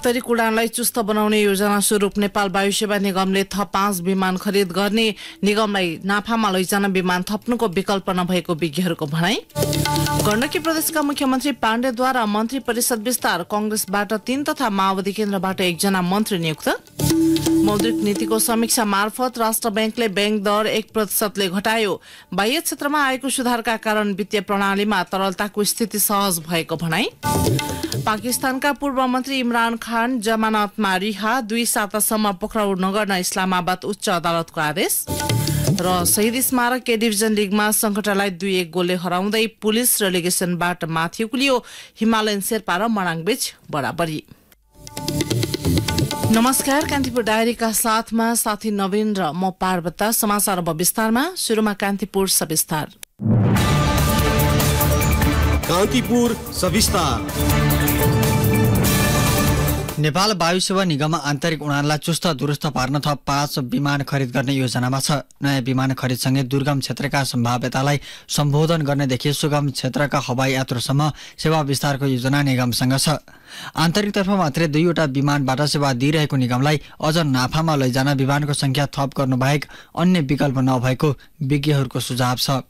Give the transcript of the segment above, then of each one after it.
आन्तरिक उडानलाई चुस्त बनाउने योजना स्वरूप नेपाल वायु सेवा निगमले थप पाँच विमान खरिद गर्ने निगमलाई नाफामा लैजान विमान थप्नुको विकल्प नभएको विज्ञहरूको भनाई गण्डकी प्रदेशका मुख्यमन्त्री पाण्डेद्वारा मन्त्री परिषद विस्तार कंग्रेसबाट तीन तथा माओवादी केन्द्रबाट एकजना मन्त्री नियुक्त मौद्रिक नीतिको समीक्षा मार्फत राष्ट्र ब्याङ्कले ब्याङ्क दर एक प्रतिशतले घटायो बाह्य क्षेत्रमा आएको सुधारका कारण वित्तीय प्रणालीमा तरलताको स्थिति सहज भएको भनाई पाकिस्तानका पूर्व मन्त्री इमरान खान जमानतमा रिहा दुई सातासम्म पक्राउ नगर्न इस्लामाबाद उच्च अदालतको आदेश र शहीद स्मारक के डिभिजन लिगमा सङ्कटलाई दुई एक गोलले हराउँदै पुलिस रेलिगेसनबाट माथि उक्लियो हिमालयन शेर्पा र मणाङबीच बराबरी नमस्कार कान्तिपुर डायरीका साथमा साथी नवीन र म पार्वता समाचार अब विस्तारमा सुरुमा कान्तिपुर सविस्तार कान्तिपुर सविस्तार नेपाल वायुसेवा निगम आन्तरिक उडानलाई चुस्त दुरुस्त पार्न थप पाँच विमान खरिद गर्ने योजनामा छ नयाँ विमान खरिदसँगै दुर्गम क्षेत्रका सम्भाव्यतालाई सम्बोधन गर्नेदेखि सुगम क्षेत्रका हवाई यात्रुसम्म सेवा विस्तारको योजना निगमसँग छ आन्तरिक तर्फ मात्रै दुईवटा विमानबाट सेवा दिइरहेको निगमलाई अझ नाफामा लैजान विमानको सङ्ख्या थप गर्नुबाहेक अन्य विकल्प नभएको विज्ञहरूको सुझाव छ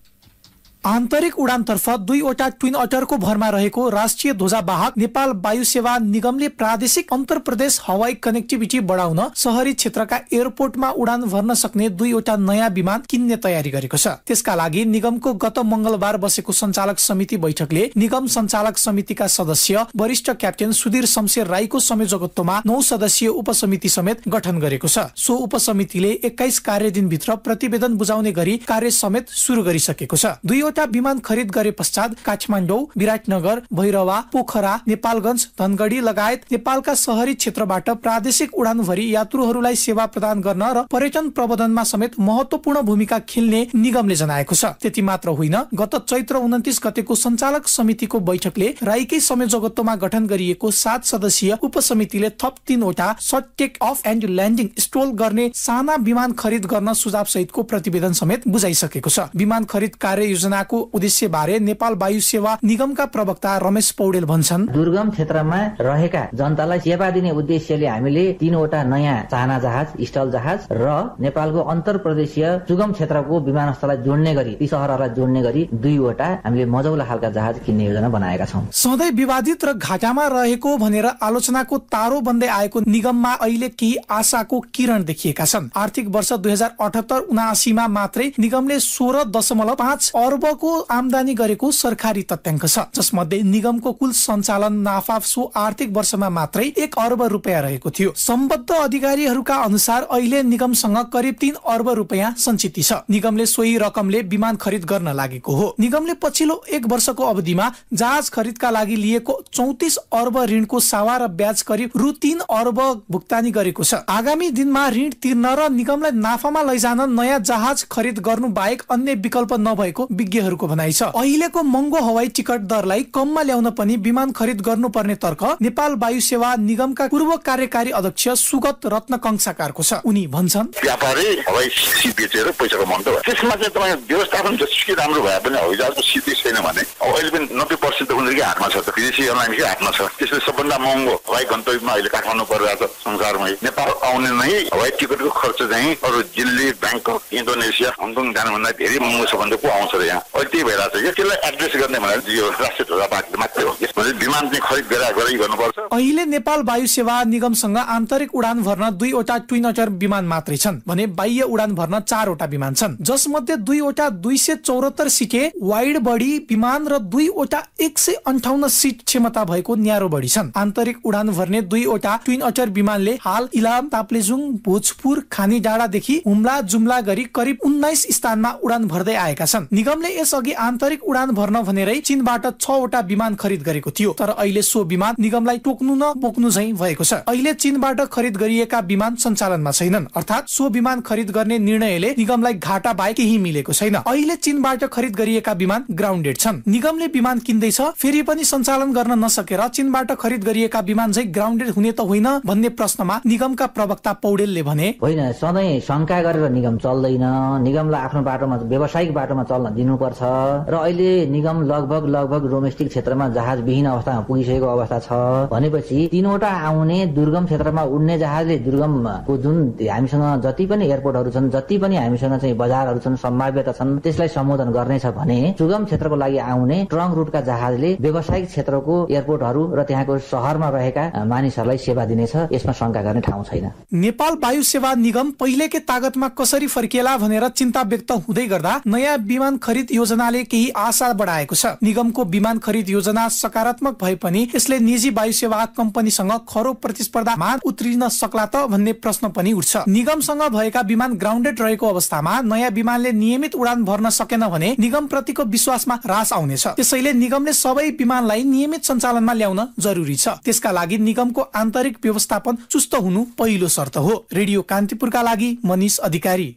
आन्तरिक उडान उडानतर्फ दुईवटा ट्विन अटरको भरमा रहेको राष्ट्रिय ध्वजावाहक नेपाल वायु सेवा निगमले प्रादेशिक अन्तर प्रदेश हवाई कनेक्टिभिटी बढाउन सहरी क्षेत्रका एयरपोर्टमा उडान भर्न सक्ने दुईवटा नयाँ विमान किन्ने तयारी गरेको छ त्यसका लागि निगमको गत मंगलबार बसेको सञ्चालक समिति बैठकले निगम सञ्चालक समितिका सदस्य वरिष्ठ क्याप्टेन सुधीर शमशेर राईको संयोजकत्वमा नौ सदस्यीय उपसमिति समेत गठन गरेको छ सो उपसमितिले एक्काइस कार्य दिनभित्र प्रतिवेदन बुझाउने गरी कार्य समेत सुरु गरिसकेको छ एउटा विमान खरिद गरे पश्चात काठमाडौँ विराटनगर भैरवा पोखरा नेपालगञ्ज धनगढी लगायत नेपालका सहरी क्षेत्रबाट प्रादेशिक उडान उडानभरि यात्रुहरूलाई सेवा प्रदान गर्न र पर्यटन प्रबन्धनमा समेत महत्वपूर्ण भूमिका खेल्ने निगमले जनाएको छ त्यति मात्र होइन गत चैत्र उन्तिस गतेको सञ्चालक समितिको बैठकले राईकै समय जगत्वमा गठन गरिएको सात सदस्यीय उपसमितिले थप तीनवटा short take off and landing STOL गर्ने साना विमान खरिद गर्न सुझाव सहितको प्रतिवेदन समेत बुझाइसकेको छ विमान खरिद कार्ययोजना योजनाको उद्देश्य बारे नेपाल वायु सेवा निगमका प्रवक्ता रमेश पौडेल भन्छन् दुर्गम क्षेत्रमा रहेका जनतालाई सेवा दिने उद्देश्यले हामीले तीनवटा नयाँ चाहना जहाज स्टल जहाज र नेपालको अन्तर प्रदेशीय सुगम क्षेत्रको विमानस्थललाई जोड्ने गरी ती सहरहरूलाई जोड्ने गरी दुईवटा हामीले मजौला खालका जहाज किन्ने योजना बनाएका छौँ सधैँ विवादित र घाटामा रहेको भनेर आलोचनाको तारो बन्दै आएको निगममा अहिले केही आशाको किरण देखिएका छन् आर्थिक वर्ष दुई हजार अठहत्तर उनासीमा मात्रै निगमले सोह्र दशमलव पाँच अर्ब अबको आमदानी गरेको सरकारी तथ्याङ्क छ जसमध्ये निगमको कुल सञ्चालन नाफा सो आर्थिक वर्षमा मात्रै एक अर्ब रुपियाँ रहेको थियो सम्बद्ध अधिकारीहरूका अनुसार अहिले निगमसँग करिब तीन अर्ब रुपियाँ सञ्चित छ निगमले सोही रकमले विमान खरिद गर्न लागेको हो निगमले पछिल्लो एक वर्षको अवधिमा जहाज खरिदका लागि लिएको चौतिस अर्ब ऋणको सावा र ब्याज करिब रु तीन अर्ब भुक्तानी गरेको छ आगामी दिनमा ऋण तिर्न र निगमलाई नाफामा लैजान नयाँ जहाज खरिद गर्नु बाहेक अन्य विकल्प नभएको विज्ञ विशेषज्ञहरूको भनाइ छ अहिलेको महँगो हवाई टिकट दरलाई कममा ल्याउन पनि विमान खरिद गर्नुपर्ने तर्क नेपाल वायु सेवा निगमका पूर्व कार्यकारी अध्यक्ष सुगत रत्न कंसाकारको छ उनी भन्छन् व्यापारी हवाई सिट बेचेर पैसाको कमाउनु त त्यसमा चाहिँ तपाईँ व्यवस्थापन जसरी राम्रो भए पनि हवाई जहाजको सिटै छैन भने अब अहिले पनि नब्बे पर्सेन्ट त उनीहरूकै हातमा छ त विदेशी एयरलाइन्सकै हातमा छ त्यसले सबभन्दा महँगो हवाई गन्तव्यमा अहिले काठमाडौँ परिरहेको छ संसारमै नेपाल आउने नै हवाई टिकटको खर्च चाहिँ अरू दिल्ली ब्याङ्कक इन्डोनेसिया हङकङ जानुभन्दा धेरै महँगो छ भने को आउँछ र यहाँ अहिले त्यही भइरहेको छ त्यसलाई एड्रेस गर्ने भनेर यो राष्ट्रिय ध्वजा पार्टी मात्रै हो यसमा चाहिँ विमान चाहिँ खरिद गरेर गरै गर्नुपर्छ अहिले नेपाल वायु सेवा निगमसँग आन्तरिक उडान भर्न दुईवटा ट्विन अटर विमान मात्रै छन् भने बाह्य उडान भर्न चारवटा विमान छन् जसमध्ये दुईवटा दुई सय चौरात्तर सिटे वाइड बडी विमान र दुईवटा एक सय अन्ठाउन्न सिट क्षमता भएको न्यारो बढी छन् आन्तरिक उडान भर्ने दुईवटा ट्विन अटर विमानले हाल इलाम ताप्लेजुङ भोजपुर खानी डाँडादेखि हुम्ला जुम्ला गरी करिब उन्नाइस स्थानमा उडान भर्दै आएका छन् निगमले यसअघि आन्तरिक उडान भर्न भनेरै चीनबाट वटा विमान खरिद गरेको थियो तर अहिले सो विमान निगमलाई टोक्नु न बोक्नु झैँ भएको छ अहिले चीनबाट खरिद गरिएका विमान सञ्चालनमा छैनन् अर्थात् सो विमान खरिद गर्ने निर्णयले निगमलाई घाटा बाहेक केही मिलेको छैन अहिले चीनबाट खरिद गरिएका विमान ग्राउन्डेड छन् निगमले विमान किन्दैछ फेरि पनि सञ्चालन गर्न नसकेर चीनबाट खरिद गरिएका विमान चाहिँ ग्राउन्डेड हुने त होइन भन्ने प्रश्नमा निगमका प्रवक्ता पौडेलले भने होइन सधैँ शङ्का गरेर निगम चल्दैन निगमलाई आफ्नो बाटोमा व्यावसायिक बाटोमा चल्न दिनु गर्नुपर्छ र अहिले निगम लगभग लगभग डोमेस्टिक क्षेत्रमा जहाज विहीन अवस्थामा पुगिसकेको अवस्था छ भनेपछि तीनवटा आउने दुर्गम क्षेत्रमा उड्ने जहाजले दुर्गमको जुन हामीसँग जति पनि एयरपोर्टहरू छन् जति पनि हामीसँग चाहिँ बजारहरू छन् सम्भाव्यता छन् त्यसलाई सम्बोधन गर्नेछ भने सुगम क्षेत्रको लागि आउने ट्रङ्क रूटका जहाजले व्यावसायिक क्षेत्रको एयरपोर्टहरू र त्यहाँको सहरमा रहेका मानिसहरूलाई सेवा दिनेछ यसमा शङ्का गर्ने ठाउँ छैन नेपाल वायु सेवा निगम पहिलेकै तागतमा कसरी फर्किएला भनेर चिन्ता व्यक्त हुँदै गर्दा नयाँ विमान खरिद योजनाले केही आशा बढाएको छ निगमको विमान खरिद योजना सकारात्मक भए पनि यसले निजी वायु सेवा कम्पनीसँग खरो प्रतिस्पर्धामा उत्रिन सक्ला त भन्ने प्रश्न पनि उठ्छ निगमसँग भएका विमान ग्राउन्डेड रहेको अवस्थामा नयाँ विमानले नियमित उडान भर्न सकेन भने निगम प्रतिको विश्वासमा ह्रास आउनेछ त्यसैले निगमले सबै विमानलाई नियमित सञ्चालनमा ल्याउन जरुरी छ त्यसका लागि निगमको आन्तरिक व्यवस्थापन चुस्त हुनु पहिलो शर्त हो रेडियो कान्तिपुरका लागि मनिष अधिकारी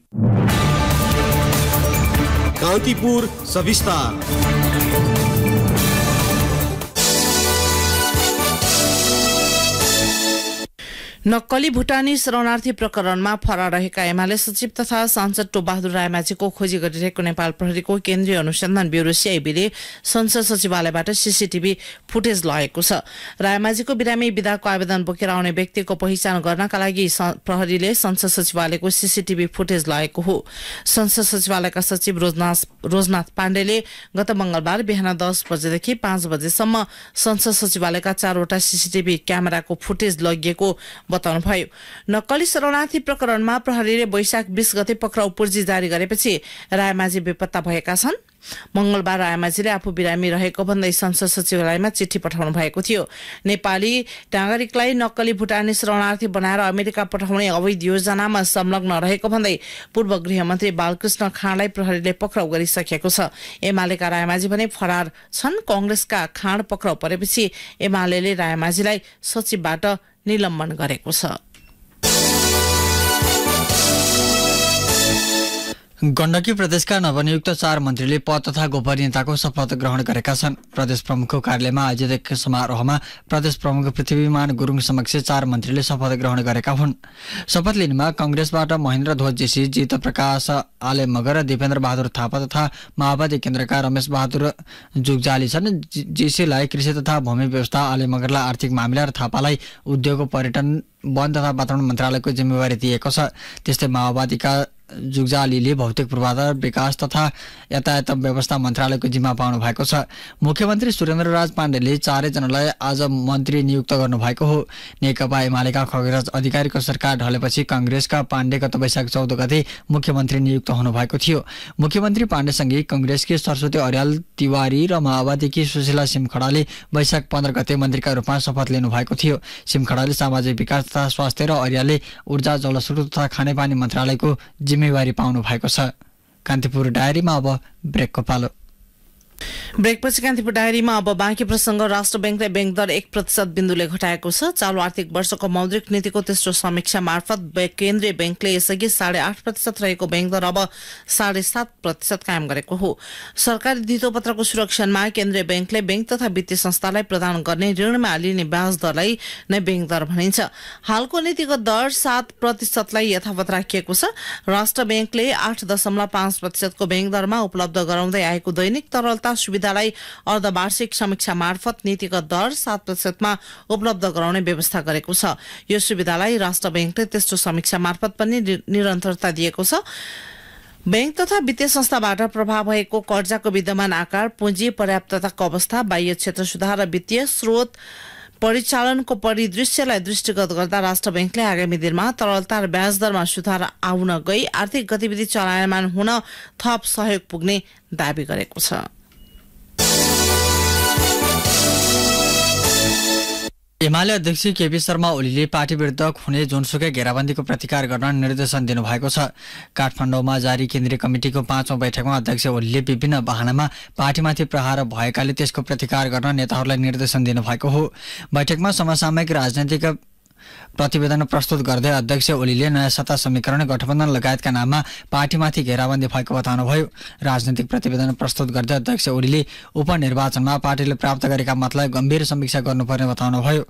कांतिपुर सविस्तार नक्कली भुटानी शरणार्थी प्रकरणमा फरार रहेका एमाले सचिव तथा सांसद टोबहादुर रायमाझीको खोजी गरिरहेको नेपाल प्रहरीको केन्द्रीय अनुसन्धान ब्युरो सिआइबीले संसद सचिवालयबाट सिसिटिभी फुटेज लगेको छ रायमाझीको बिरामी विधाको आवेदन बोकेर आउने व्यक्तिको पहिचान गर्नका लागि प्रहरीले संसद सचिवालयको सिसिटिभी फुटेज लगेको हो संसद सचिवालयका सचिव रोजनाथ रोजनाथ पाण्डेले गत मंगलबार बिहान दस बजेदेखि पाँच बजेसम्म संसद सचिवालयका चारवटा सिसिटिभी क्यामेराको फुटेज लगिएको बताउनुभयो नक्कली शरणार्थी प्रकरणमा प्रहरीले वैशाख बीस गते पक्राउ पुर्जी जारी गरेपछि रायमाझी बेपत्ता भएका छन् मंगलबार रायमाझीले आफू बिरामी रहेको भन्दै संसद सचिवालयमा चिठी पठाउनु भएको थियो नेपाली नागरिकलाई नक्कली भुटानी शरणार्थी बनाएर अमेरिका पठाउने अवैध योजनामा संलग्न रहेको भन्दै पूर्व गृहमन्त्री बालकृष्ण खाँडलाई प्रहरीले पक्राउ गरिसकेको छ एमालेका रायमाझी भने फरार छन् कंग्रेसका खाँड पक्राउ परेपछि एमाले रायमाझीलाई सचिवबाट निलम्बन गरेको छ गण्डकी प्रदेशका नवनियुक्त चार मन्त्रीले पद तथा गोपनीयताको शपथ ग्रहण गरेका छन् प्रदेश प्रमुखको कार्यालयमा आयोजित एक समारोहमा प्रदेश प्रमुख पृथ्वीमान गुरुङ समक्ष चार मन्त्रीले शपथ ग्रहण गरेका हुन् शपथ लिनमा कङ्ग्रेसबाट महेन्द्र ध्वज जेसी जित प्रकाश आले मगर दिपेन्द्र बहादुर थापा तथा माओवादी केन्द्रका रमेश बहादुर जुगजाली छन् जेसीलाई कृषि तथा भूमि व्यवस्था आले मगरलाई आर्थिक मामिला र थापालाई उद्योग पर्यटन वन तथा वातावरण मन्त्रालयको जिम्मेवारी दिएको छ त्यस्तै माओवादीका जुगजालीले भौतिक पूर्वाधार विकास तथा यातायात व्यवस्था मन्त्रालयको जिम्मा पाउनु भएको छ मुख्यमन्त्री सुरेन्द्र राज पाण्डेले चारैजनालाई आज मन्त्री नियुक्त गर्नुभएको हो नेकपा एमालेका खगराज अधिकारीको सरकार ढलेपछि कङ्ग्रेसका पाण्डे गत वैशाख चौध गते मुख्यमन्त्री नियुक्त हुनुभएको थियो मुख्यमन्त्री पाण्डेसँगै कङ्ग्रेसकी सरस्वती अर्याल तिवारी र माओवादीकी सुशीला सिमखडाले वैशाख पन्ध्र गते मन्त्रीका रूपमा शपथ लिनुभएको थियो सिमखडाले सामाजिक विकास तथा स्वास्थ्य र अर्यालले ऊर्जा जलस्रोत तथा खानेपानी मन्त्रालयको जिम्मेवारी पाउनु भएको छ कान्तिपुर डायरीमा अब ब्रेकको पालो ब्रेकपछि कान्तिपुर डायरीमा अब बाँकी प्रसङ्ग राष्ट्र ब्याङ्कले ब्याङ्क दर एक प्रतिशत बिन्दुले घटाएको छ चालु आर्थिक वर्षको मौद्रिक नीतिको तेस्रो समीक्षा मार्फत केन्द्रीय ब्याङ्कले यसअघि साढे आठ प्रतिशत रहेको ब्याङ्क दर अब साढे सात प्रतिशत कायम गरेको हो सरकारी धितोपत्रको सुरक्षणमा केन्द्रीय ब्याङ्कले ब्याङ्क तथा वित्तीय संस्थालाई प्रदान गर्ने ऋणमा लिने ब्याज दरलाई नै ब्याङ्क दर भनिन्छ हालको नीतिगत दर सात प्रतिशतलाई यथावत राखिएको छ राष्ट्र ब्याङ्कले आठ दशमलव पाँच प्रतिशतको ब्याङ्क दरमा उपलब्ध गराउँदै आएको दैनिक तरलता सुविधा सुविधालाई अर्धवार्षिक समीक्षा मार्फत नीतिगत दर सात प्रतिशतमा उपलब्ध गराउने व्यवस्था गरेको छ यो सुविधालाई राष्ट्र ब्याङ्कले त्यस्तो समीक्षा मार्फत पनि निरन्तरता दिएको छ ब्याङ्क तथा वित्तीय संस्थाबाट प्रभाव भएको कर्जाको विद्यमान आकार पुँजी पर्याप्तताको अवस्था बाह्य क्षेत्र सुधार र वित्तीय स्रोत परिचालनको परिदृश्यलाई दृष्टिगत गर्दा राष्ट्र ब्याङ्कले आगामी दिनमा तरलता र ब्याज दरमा सुधार आउन गई आर्थिक गतिविधि चलायमान हुन थप सहयोग पुग्ने दावी गरेको छ एमाले अध्यक्ष केपी शर्मा ओलीले पार्टी विरुद्ध हुने जुनसुकै घेराबन्दीको प्रतिकार गर्न निर्देशन दिनुभएको छ काठमाडौँमा जारी केन्द्रीय कमिटिको पाँचौँ बैठकमा अध्यक्ष ओलीले विभिन्न वाहनामा पार्टीमाथि प्रहार भएकाले त्यसको प्रतिकार गर्न नेताहरूलाई निर्देशन दिनुभएको हो बैठकमा समसामयिक राजनैतिक प्रतिवेदन प्रस्तुत गर्दै अध्यक्ष ओलीले नयाँ सत्ता समीकरण गठबन्धन लगायतका नाममा पार्टीमाथि घेराबन्दी भएको बताउनुभयो राजनैतिक प्रतिवेदन प्रस्तुत गर्दै अध्यक्ष ओलीले उपनिर्वाचनमा पार्टीले प्राप्त गरेका मतलाई गम्भीर समीक्षा गर्नुपर्ने बताउनुभयो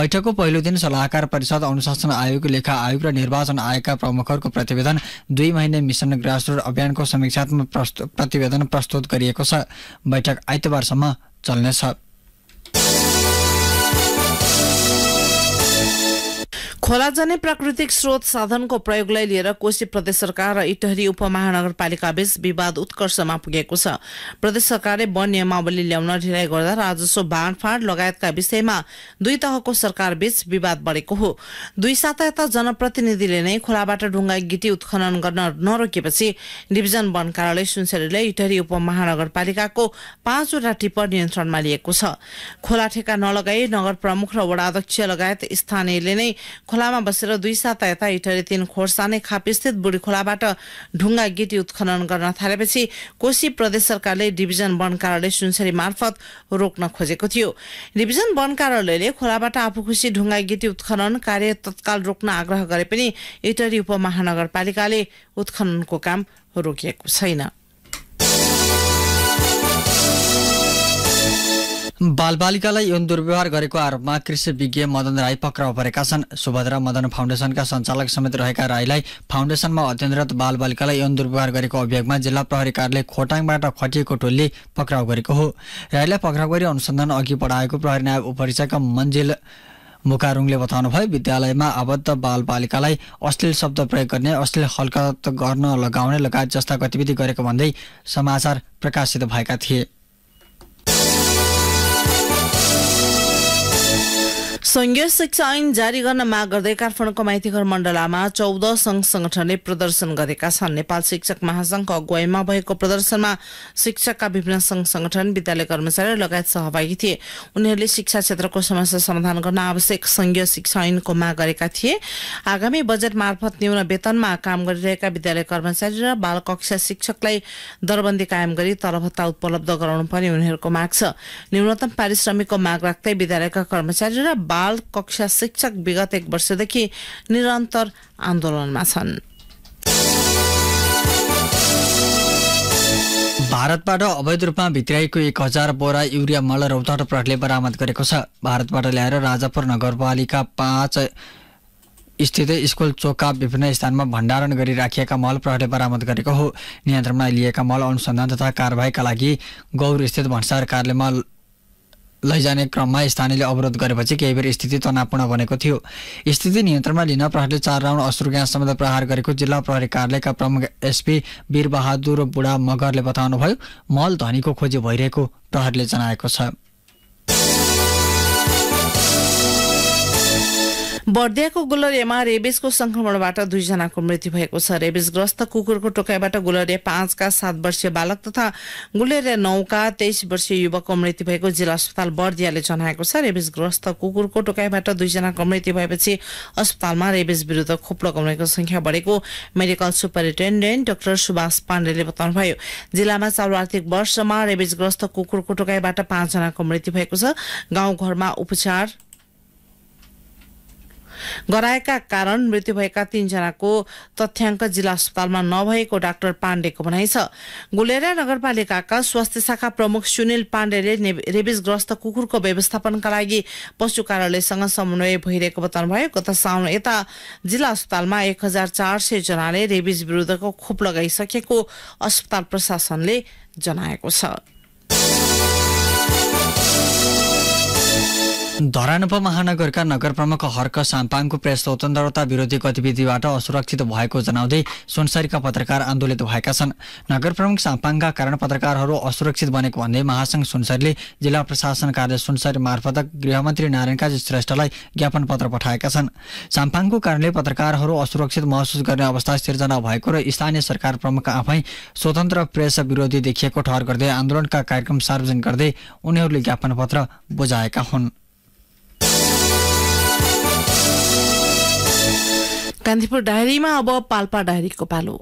बैठकको पहिलो दिन सल्लाहकार परिषद अनुशासन आयोग लेखा आयोग र निर्वाचन आयोगका प्रमुखहरूको प्रतिवेदन दुई महिने मिसन ग्रासरुट अभियानको समीक्षात्मक प्रतिवेदन प्रस्तुत गरिएको छ बैठक आइतबारसम्म चल्नेछ खोला जाने प्राकृतिक स्रोत साधनको प्रयोगलाई लिएर कोशी प्रदेश सरकार र इटहरी उपमहानगरपालिका बीच विवाद उत्कर्षमा पुगेको छ प्रदेश सरकारले वन नियमावली ल्याउन ढिलाइ गर्दा राजस्व बाँडफाँड लगायतका विषयमा दुई तहको सरकार बीच विवाद बढेको हो दुई साता जनप्रतिनिधिले नै खोलाबाट ढुङ्गा गिटी उत्खनन गर्न नरोकेपछि डिभिजन वन कार्यालय सुनसरीले इटहरी उपमहानगरपालिकाको पाँचवटा टिप्पर नियन्त्रणमा लिएको छ खोला ठेका नलगाई नगर प्रमुख र वडाध्यक्ष लगायत स्थानीयले नै खोलामा बसेर दुई साता यता इटरी तीन खोर्साने बुढी खोलाबाट ढुङ्गा गिटी उत्खनन गर्न थालेपछि कोशी प्रदेश सरकारले डिभिजन वन कार्यालय सुनसरी मार्फत रोक्न खोजेको थियो डिभिजन वन कार्यालयले खोलाबाट आफू खुसी ढुङ्गा गिटी उत्खनन कार्य तत्काल रोक्न आग्रह गरे पनि इटरी उपमहानगरपालिकाले उत्खननको काम रोकिएको छैन बालबालिकालाई यौन दुर्व्यवहार गरेको आरोपमा कृषि विज्ञ मदन राई पक्राउ परेका छन् सुभद्रा मदन फाउन्डेसनका सञ्चालक समेत रहेका राईलाई फाउन्डेसनमा अध्ययनरत बालबालिकालाई यौन दुर्व्यवहार गरेको अभियोगमा जिल्ला प्रहरी कार्यालय खोटाङबाट खटिएको टोलीले पक्राउ गरेको हो राईलाई पक्राउ गरी अनुसन्धान अघि बढाएको प्रहरी नायक उपरीक्षक मन्जिल मुकारुङले बताउनुभयो विद्यालयमा आबद्ध बालबालिकालाई अश्लील शब्द प्रयोग गर्ने अश्लील हलकत गर्न लगाउने लगायत जस्ता गतिविधि गरेको भन्दै समाचार प्रकाशित भएका थिए संघीय शिक्षा ऐन जारी गर्न माग गर्दै काठमाडौँको माइतीघर मण्डलामा चौध संघ संगठनले प्रदर्शन गरेका छन् नेपाल शिक्षक महासंघको अगुवाईमा भएको प्रदर्शनमा शिक्षकका विभिन्न संघ संगठन विद्यालय कर्मचारी लगायत सहभागी थिए उनीहरूले शिक्षा क्षेत्रको समस्या समाधान गर्न आवश्यक संघीय शिक्षा ऐनको माग गरेका थिए आगामी बजेट मार्फत न्यून वेतनमा काम गरिरहेका विद्यालय कर्मचारी र बाल कक्षा शिक्षकलाई दरबन्दी कायम गरी तलभत्ता उपलब्ध गराउनु पर्ने उनीहरूको माग छ न्यूनतम पारिश्रमिकको माग राख्दै विद्यालयका कर्मचारी र हाल कक्षा शिक्षक विगत एक वर्षदेखि निरन्तर आन्दोलनमा छन् भारतबाट अवैध रूपमा भित्राइएको एक हजार बोरा युरिया मल रौतहट प्रहरले बरामद गरेको छ भारतबाट ल्याएर राजापुर नगरपालिका पाँच स्थित स्कुल चोकका विभिन्न स्थानमा भण्डारण गरी मल प्रहरले बरामद गरेको हो नियन्त्रणमा लिएका मल अनुसन्धान तथा कारवाहीका लागि गौरस्थित भन्सार कार्यालयमा लैजाने क्रममा स्थानीयले अवरोध गरेपछि केही बेर स्थिति तनावपूर्ण बनेको थियो स्थिति नियन्त्रणमा लिन प्रहरीले चार राउन्ड अश्रु ग्यास समेत प्रहार गरेको जिल्ला प्रहरी कार्यालयका प्रमुख एसपी वीरबहादुर बुढा मगरले बताउनुभयो मल धनीको खोजी भइरहेको प्रहरीले जनाएको छ बर्दियाको गुलरियामा रेबिसको संक्रमणबाट दुईजनाको मृत्यु भएको छ रेबिसग्रस्त कुकुरको टोकाइबाट गुलरिया पाँचका सात वर्षीय बालक तथा गुलेरिया नौका तेइस वर्षीय युवकको मृत्यु भएको जिल्ला अस्पताल बर्दियाले जनाएको छ रेबिसग्रस्त कुकुरको टोकाइबाट दुईजनाको मृत्यु भएपछि अस्पतालमा रेबिस विरूद्ध खोप लगाउनेको संख्या बढेको मेडिकल सुपरिन्टेन्डेन्ट डाक्टर सुभाष पाण्डेले बताउनुभयो जिल्लामा चालु आर्थिक वर्षमा रेबिसग्रस्त कुकुरको टोकाइबाट पाँचजनाको मृत्यु भएको छ गाउँघरमा उपचार गराएका कारण मृत्यु भएका तीनजनाको तथ्याङ्क जिल्ला अस्पतालमा नभएको डाक्टर पाण्डेको भनाइ छ गुलेरा नगरपालिकाका स्वास्थ्य शाखा प्रमुख सुनिल पाण्डेले रेबिजग्रस्त कुकुरको व्यवस्थापनका लागि पशु कार्यालयसँग समन्वय भइरहेको बताउनु भयो गत साउन यता जिल्ला अस्पतालमा एक हजार चार सय जनाले रेबिज विरूद्धको खोप लगाइसकेको अस्पताल प्रशासनले जनाएको छ धरानप महानगरका नगर प्रमुख हर्क साम्पाङको प्रेस स्वतन्त्रता विरोधी गतिविधिबाट असुरक्षित भएको जनाउँदै सुनसरीका पत्रकार आन्दोलित भएका छन् नगर प्रमुख साम्पाङका कारण पत्रकारहरू असुरक्षित बनेको भन्दै महासङ्घ सुनसरीले जिल्ला प्रशासन कार्य सुनसरी मार्फत गृहमन्त्री नारायण काजी श्रेष्ठलाई ज्ञापन पत्र पठाएका छन् साम्पाङको कारणले पत्रकारहरू असुरक्षित महसुस गर्ने अवस्था सिर्जना भएको र स्थानीय सरकार प्रमुख आफै स्वतन्त्र प्रेस विरोधी देखिएको ठहर गर्दै आन्दोलनका कार्यक्रम सार्वजनिक गर्दै उनीहरूले ज्ञापन पत्र बुझाएका हुन् कान्तिपुर डायरीमा अब पाल्पा डायरीको पालो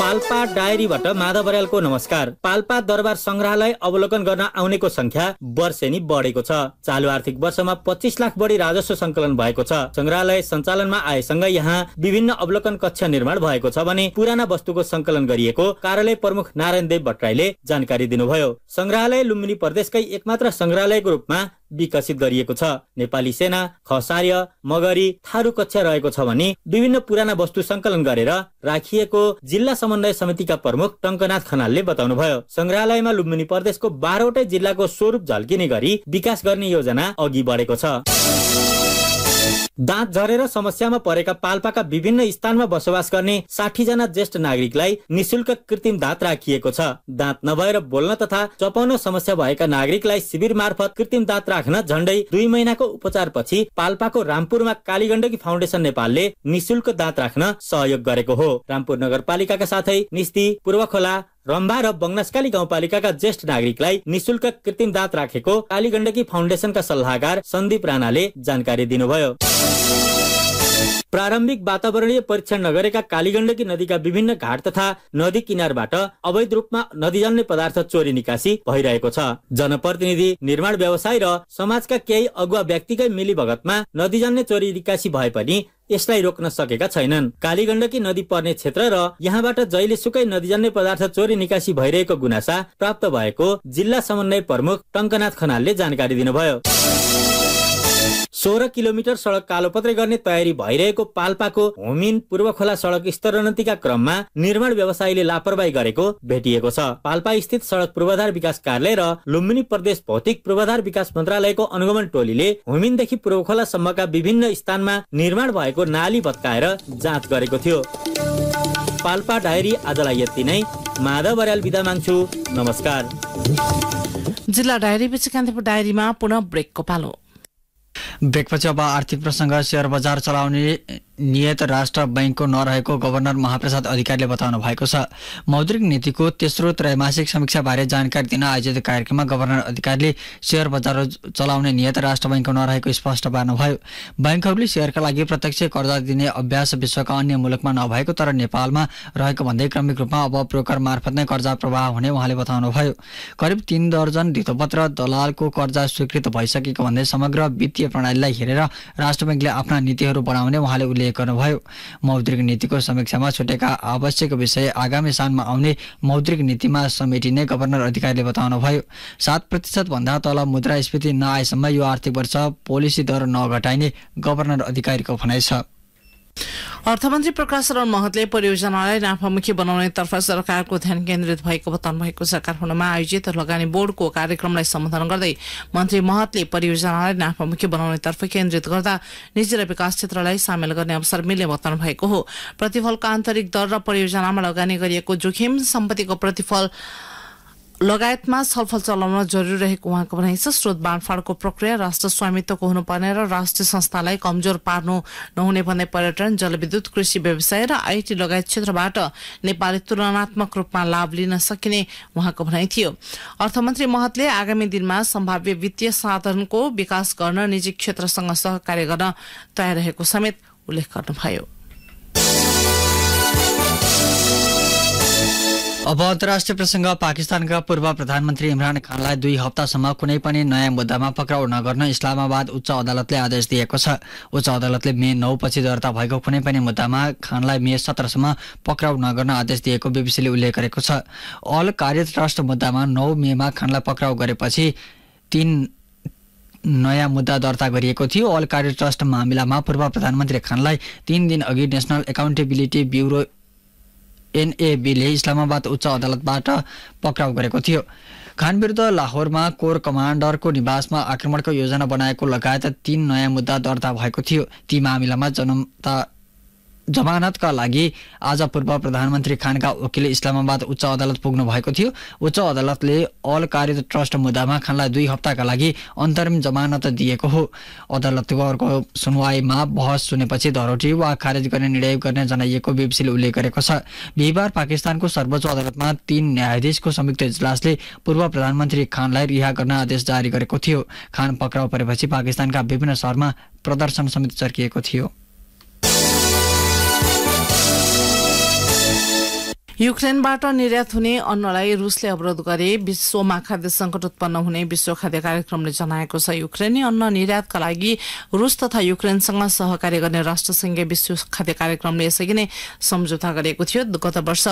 पाल्पा डायरीबाट माधव बरालको नमस्कार पाल्पा दरबार संग्रहालय अवलोकन गर्न आउनेको संख्या वर्षेनी बढेको छ चालु आर्थिक वर्षमा पच्चिस लाख बढी राजस्व संकलन भएको छ संग्रहालय सञ्चालनमा आएसँग यहाँ विभिन्न अवलोकन कक्ष निर्माण भएको छ भने पुराना वस्तुको संकलन गरिएको कार्यालय प्रमुख नारायण देव भट्टराईले जानकारी दिनुभयो संग्रहालय लुम्बिनी प्रदेशकै एकमात्र संग्रहालयको रूपमा विकसित गरिएको छ नेपाली सेना खसार्य मगरी थारू कक्षा रहेको छ भने विभिन्न पुराना वस्तु संकलन गरेर राखिएको जिल्ला समन्वय समितिका प्रमुख टङ्कनाथ खनालले भयो संग्रहालयमा लुम्बिनी प्रदेशको बाह्रवटै जिल्लाको स्वरूप झल्किने गरी विकास गर्ने योजना अघि बढेको छ दाँत झरेर समस्यामा परेका पाल्पाका विभिन्न स्थानमा बसोबास गर्ने साठी जना ज्येष्ठ नागरिकलाई निशुल्क कृत्रिम दाँत राखिएको छ दाँत नभएर बोल्न तथा चपाउन समस्या भएका नागरिकलाई शिविर मार्फत कृत्रिम दाँत राख्न झण्डै दुई महिनाको उपचार पछि पाल्पाको रामपुरमा कालीगण्डकी फाउन्डेसन नेपालले निशुल्क दाँत राख्न सहयोग गरेको हो रामपुर नगरपालिकाका साथै निस्ती पूर्वखोला रम्भा र बङ्नासकाली गाउँपालिकाका ज्येष्ठ नागरिकलाई निशुल्क कृत्रिम दाँत राखेको कालीगण्डकी फाउन्डेसनका सल्लाहकार सन्दीप राणाले जानकारी दिनुभयो प्रारम्भिक वातावरणीय परीक्षण नगरेका कालीगण्डकी नदीका विभिन्न घाट तथा नदी किनारबाट अवैध रूपमा नदीजन्य पदार्थ चोरी निकासी भइरहेको छ जनप्रतिनिधि निर्माण व्यवसाय र समाजका केही अगुवा व्यक्तिकै मिलीभगतमा नदीजन्य चोरी निकासी भए पनि यसलाई रोक्न सकेका छैनन् कालीगण्डकी नदी पर्ने क्षेत्र र यहाँबाट जहिले सुकै नदीजन्य पदार्थ चोरी निकासी भइरहेको गुनासा प्राप्त भएको जिल्ला समन्वय प्रमुख टङ्कनाथ खनालले जानकारी दिनुभयो सोह्र किलोमिटर सडक कालोपत्रे गर्ने तयारी भइरहेको पाल्पाको होमिन पूर्व खोला सडक स्तरोन्नतिका क्रममा निर्माण व्यवसायीले लापरवाही गरेको भेटिएको छ पाल्पा स्थित सडक पूर्वाधार विकास कार्यालय र लुम्बिनी प्रदेश भौतिक पूर्वाधार विकास मन्त्रालयको अनुगमन टोलीले होमिनदेखि पूर्व खोलासम्मका विभिन्न स्थानमा निर्माण भएको नाली भत्काएर जाँच गरेको थियो पाल्पा डायरी आजलाई यति नै माधव बर्याल विदा माग्छु नमस्कार जिल्ला डायरी पछि कान्तिपुर डायरीमा पुनः ब्रेकको पालो ब्रेकपछि अब आर्थिक प्रसङ्ग सेयर बजार चलाउने नियत राष्ट्र बैङ्कको नरहेको गभर्नर महाप्रसाद अधिकारीले बताउनु भएको छ मौद्रिक नीतिको तेस्रो त्रैमासिक समीक्षाबारे जानकारी दिन आयोजित कार्यक्रममा गभर्नर अधिकारीले सेयर बजार चलाउने नियत राष्ट्र बैङ्कको नरहेको स्पष्ट पार्नुभयो बैङ्कहरूले सेयरका लागि प्रत्यक्ष कर्जा दिने अभ्यास विश्वका अन्य मुलुकमा नभएको तर नेपालमा रहेको भन्दै क्रमिक रूपमा अब ब्रोकर मार्फत नै कर्जा प्रवाह हुने उहाँले बताउनुभयो करिब तीन दर्जन धितोपत्र दलालको कर्जा स्वीकृत भइसकेको भन्दै समग्र वित्तीय प्रणालीलाई हेरेर राष्ट्र ब्याङ्कले आफ्ना नीतिहरू बनाउने उहाँले उल्लेख तय गर्नुभयो मौद्रिक नीतिको समीक्षामा छुटेका आवश्यक विषय आगामी सालमा आउने मौद्रिक नीतिमा समेटिने गभर्नर अधिकारीले बताउनुभयो सात प्रतिशतभन्दा तल मुद्रास्फीति नआएसम्म यो आर्थिक वर्ष पोलिसी दर नघटाइने गभर्नर अधिकारीको भनाइ छ अर्थमन्त्री प्रकाश शरण महतले परियोजनालाई नाफामुखी बनाउनेतर्फ सरकारको ध्यान केन्द्रित भएको बताउनु भएको छ काठमाडौँमा आयोजित लगानी बोर्डको कार्यक्रमलाई सम्बोधन गर्दै मन्त्री महतले परियोजनालाई नाफामुखी बनाउनेतर्फ केन्द्रित गर्दा निजी र विकास क्षेत्रलाई सामेल गर्ने अवसर मिल्ने बताउनु भएको हो प्रतिफलको आन्तरिक दर र परियोजनामा लगानी गरिएको जोखिम सम्पत्तिको प्रतिफल लगायतमा छलफल चलाउन जरुरी रहेको उहाँको भनाइ छ स्रोत बाँडफाँडको प्रक्रिया राष्ट्र स्वामित्वको हुनुपर्ने र राष्ट्रिय संस्थालाई कमजोर पार्नु नहुने भन्दै पर्यटन जलविद्युत कृषि व्यवसाय र आइटी लगायत क्षेत्रबाट नेपालले तुलनात्मक रूपमा लाभ लिन सकिने उहाँको भनाइ थियो अर्थमन्त्री महतले आगामी दिनमा सम्भाव्य वित्तीय साधनको विकास गर्न निजी क्षेत्रसँग सहकार्य गर्न तयार रहेको समेत उल्लेख गर्नुभयो अब अन्तर्राष्ट्रिय प्रसङ्ग पाकिस्तानका पूर्व प्रधानमन्त्री इमरान खानलाई दुई हप्तासम्म कुनै पनि नयाँ मुद्दामा पक्राउ नगर्न इस्लामाबाद उच्च अदालतले आदेश दिएको छ उच्च अदालतले मे नौ पछि दर्ता भएको कुनै पनि मुद्दामा खानलाई मे सत्रसम्म पक्राउ नगर्न आदेश दिएको बिबिसीले उल्लेख गरेको छ अल कार्य ट्रस्ट मुद्दामा नौ मेमा खानलाई पक्राउ गरेपछि तिन नयाँ मुद्दा दर्ता गरिएको थियो अल कार्य ट्रस्ट मामिलामा पूर्व प्रधानमन्त्री खानलाई तिन दिन अघि नेसनल एकाउन्टेबिलिटी ब्युरो एनएबीले इस्लामाबाद उच्च अदालतबाट पक्राउ गरेको थियो खान विरुद्ध लाहोरमा कोर कमान्डरको निवासमा आक्रमणको योजना बनाएको लगायत तीन नयाँ मुद्दा दर्ता भएको थियो ती मामिलामा जनता जमानतका लागि आज पूर्व प्रधानमन्त्री खानका वकिल इस्लामाबाद उच्च अदालत पुग्नु भएको थियो उच्च अदालतले अल कार्य ट्रस्ट मुद्दामा खानलाई दुई हप्ताका लागि अन्तरिम जमानत दिएको हो अदालतको सुनवाईमा बहस सुनेपछि धरोटी वा खारेज गर्ने निर्णय गर्ने जनाइएको बिबिसीले उल्लेख गरेको छ बिहिबार पाकिस्तानको सर्वोच्च अदालतमा तीन न्यायाधीशको संयुक्त इजलासले पूर्व प्रधानमन्त्री खानलाई रिहा गर्न आदेश जारी गरेको थियो खान पक्राउ परेपछि पाकिस्तानका विभिन्न सहरमा प्रदर्शन समेत चर्किएको थियो युक्रेनबाट निर्यात हुने अन्नलाई रुसले अवरोध गरे विश्वमा खाद्य संकट उत्पन्न हुने विश्व खाद्य कार्यक्रमले जनाएको छ युक्रेनी अन्न निर्यातका लागि रुस तथा युक्रेनसँग सहकार्य गर्ने राष्ट्रसंघीय विश्व खाद्य कार्यक्रमले यसअघि नै सम्झौता गरेको थियो गत वर्ष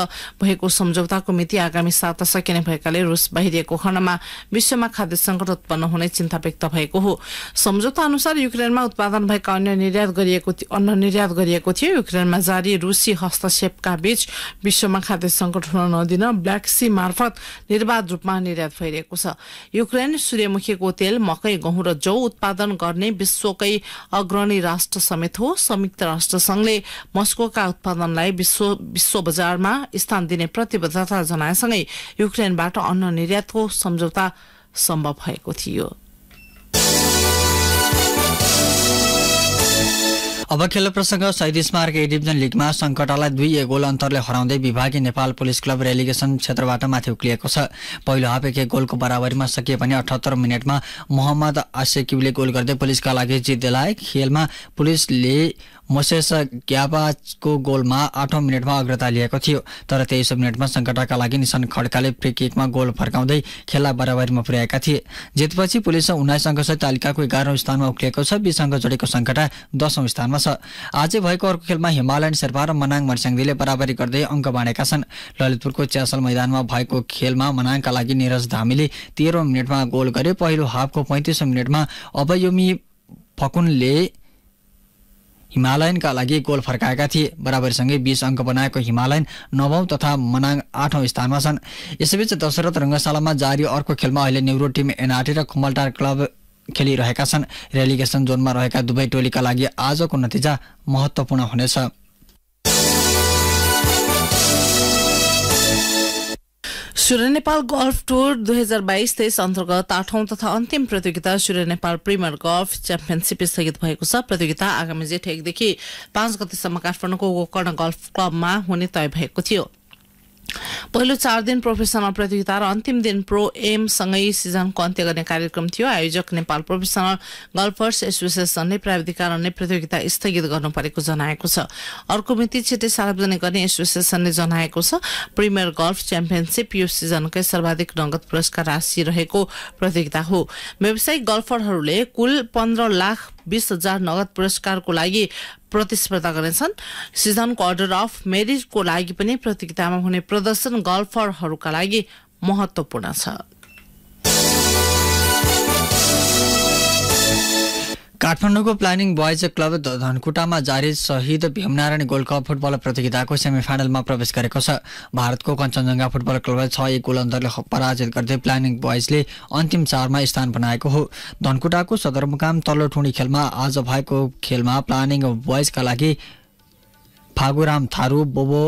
भएको सम्झौताको मिति आगामी सात सकिने भएकाले रुस बाहिरिएको खण्डमा विश्वमा खाद्य संकट उत्पन्न हुने चिन्ता व्यक्त भएको हो सम्झौता अनुसार युक्रेनमा उत्पादन भएका अन्य निर्यात गरिएको अन्न निर्यात गरिएको थियो युक्रेनमा जारी रुसी हस्तक्षेपका बीच विश्वमा खाद्य सङ्कट हुन नदिन ब्ल्याक सी मार्फत निर्वाध रूपमा निर्यात भइरहेको छ युक्रेन सूर्यमुखीको तेल मकै गहुँ र जौ उत्पादन गर्ने विश्वकै अग्रणी राष्ट्र समेत हो संयुक्त राष्ट्र संघले मस्कोका उत्पादनलाई विश्व विश्व बजारमा स्थान दिने प्रतिबद्धता जनाएसँगै युक्रेनबाट अन्न निर्यातको सम्झौता सम्भव भएको थियो अब खेल प्रसङ्ग शहीद स्मारक ए डिभिजन लिगमा सङ्कटालाई दुई एक गोल अन्तरले हराउँदै विभागीय नेपाल पुलिस क्लब रेलिगेसन क्षेत्रबाट माथि उक्लिएको छ पहिलो हाफ एक गोलको बराबरीमा सकिए पनि अठहत्तर मिनटमा मोहम्मद आसेक्युले गोल गर्दै पुलिसका लागि जित दिलाए खेलमा पुलिसले मोसेस ग्याबाको गोलमा आठौँ मिनटमा अग्रता लिएको थियो तर तेइस मिनटमा सङ्कटका लागि निशान खड्काले फ्री किकमा गोल फर्काउँदै खेला बराबरीमा पुर्याएका थिए जितपछि पुलिस उन्नाइस अङ्क सहित तालिकाको एघारौँ स्थानमा उक्लिएको छ बिस अङ्क जोडेको सङ्कटा दसौँ स्थानमा छ आज भएको अर्को खेलमा हिमालयन शेर्पा र मनाङ मर्स्याङदीले बराबरी गर्दै अङ्क बाँडेका छन् ललितपुरको च्यासल मैदानमा भएको खेलमा मनाङका लागि निरज धामीले तेह्रौँ मिनटमा गोल गरे पहिलो हाफको पैँतिसौँ मिनटमा अवयमी फकुनले हिमालयनका लागि गोल फर्काएका थिए बराबरीसँगै बिस अङ्क बनाएको हिमालयन नवौं तथा मनाङ आठौं स्थानमा छन् यसैबीच दशरथ रङ्गशालामा जारी अर्को खेलमा अहिले न्युरो टिम एनआरटी र कुमलटार क्लब खेलिरहेका छन् रेलिगेसन जोनमा रहेका दुवै टोलीका लागि आजको नतिजा महत्त्वपूर्ण हुनेछ सूर्य नेपाल गल्फ टुर दुई हजार बाइस तेइस अन्तर्गत आठौं तथा अन्तिम प्रतियोगिता Surya Nepal premier golf championship स्थगित भएको छ प्रतियोगिता आगामी जेठ एकदेखि पाँच गतिसम्म काठमाडौँको गोकर्ण गल्फ क्लबमा हुने तय भएको थियो पहिलो चार दिन प्रोफेसनल प्रतियोगिता र अन्तिम दिन प्रो एमसँगै सिजनको अन्त्य गर्ने कार्यक्रम थियो आयोजक नेपाल प्रोफेसनल गल्फर्स एसोसिएसनले प्राविधिक कारणले प्रतियोगिता स्थगित गर्नु परेको जनाएको छ अर्को मिति छिटै सार्वजनिक गर्ने एसोसिएसनले जनाएको छ प्रिमियर गल्फ च्याम्पियनसिप यो सिजनकै सर्वाधिक नगद पुरस्कार राशि रहेको प्रतियोगिता हो व्यावसायिक गल्फरहरूले कुल पन्ध्र लाख बिस हजार नगद पुरस्कारको लागि प्रतिस्पर्धा गर्नेछन् सिजनको अर्डर अफ मेरिटको लागि पनि प्रतियोगितामा हुने प्रदर्शन गल्फरहरूका लागि महत्वपूर्ण छ काठमाडौँको प्लानिङ बोइज क्लब धनकुटामा जारी शहीद भीमनारायण गोल्ड कप फुटबल प्रतियोगिताको सेमिफाइनलमा प्रवेश गरेको छ भारतको कञ्चनजङ्घा फुटबल क्लबलाई छ एक गोल अन्तरले पराजित गर्दै प्लानिङ बोइजले अन्तिम चारमा स्थान बनाएको हो धनकुटाको सदरमुकाम तल्लो ठुणी खेलमा आज भएको खेलमा प्लानिङ बोइजका लागि फागुराम थारू बोबो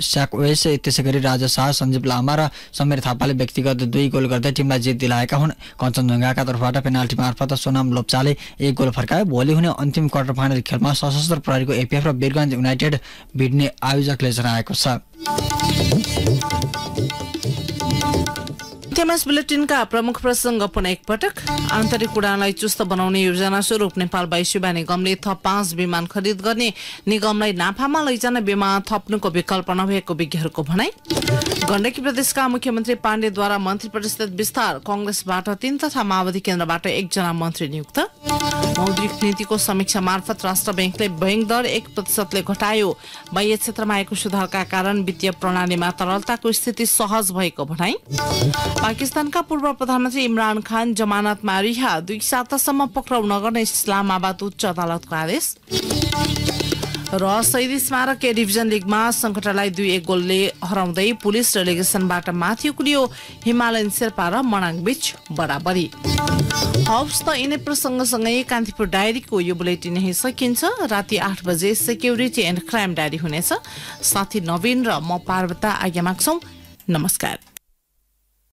स्याक ओएस त्यसै गरी राजा शाह सञ्जीव लामा र समीर थापाले व्यक्तिगत दुई गोल गर्दै टिमलाई जित दिलाएका हुन् कञ्चनजङ्घाका तर्फबाट पेनाल्टी मार्फत सोनाम लोप्चाले एक गोल फर्कायो भोलि हुने अन्तिम क्वार्टर फाइनल खेलमा सशस्त्र प्रहरीको एपिएफ र वीरगञ्ज युनाइटेड भिड्ने आयोजकले जनाएको छ इन्टेमस बुलेटिनका प्रमुख प्रसङ्ग पुनः एकपटक आन्तरिक उडानलाई चुस्त बनाउने योजना स्वरूप नेपाल वायुसेवा निगमले थप पाँच विमान खरिद गर्ने निगमलाई नाफामा लैजान विमान थप्नुको विकल्प नभएको विज्ञहरूको भनाई गण्डकी प्रदेशका मुख्यमन्त्री पाण्डेद्वारा मन्त्री परिषद विस्तार कंग्रेसबाट तीन तथा माओवादी केन्द्रबाट एकजना मन्त्री नियुक्त मौद्रिक नीतिको समीक्षा मार्फत राष्ट्र ब्याङ्कले बैंक दर एक प्रतिशतले घटायो बाह्य क्षेत्रमा आएको सुधारका कारण वित्तीय प्रणालीमा तरलताको स्थिति सहज भएको भनाई पाकिस्तानका पूर्व प्रधानमन्त्री इमरान खान जमानतमा रिहा दुई सातासम्म पक्राउ नगर्ने इस्लामाबाद उच्च अदालतको आदेश र शहीद स्मारक डिभिजन लिगमा सङ्कटलाई दुई एक गोलले हराउँदै पुलिस रेलिगेसनबाट माथि उक्लियो हिमालयन शेर्पा र मनाङ बीच बराबरी हौस् त यिनै प्रसङ्गसँगै कान्तिपुर डायरीको यो बुलेटिन यही सकिन्छ राति आठ बजे सेक्युरिटी एन्ड क्राइम डायरी हुनेछ साथी नवीन र म पार्वता आज्ञा माग्छौँ नमस्कार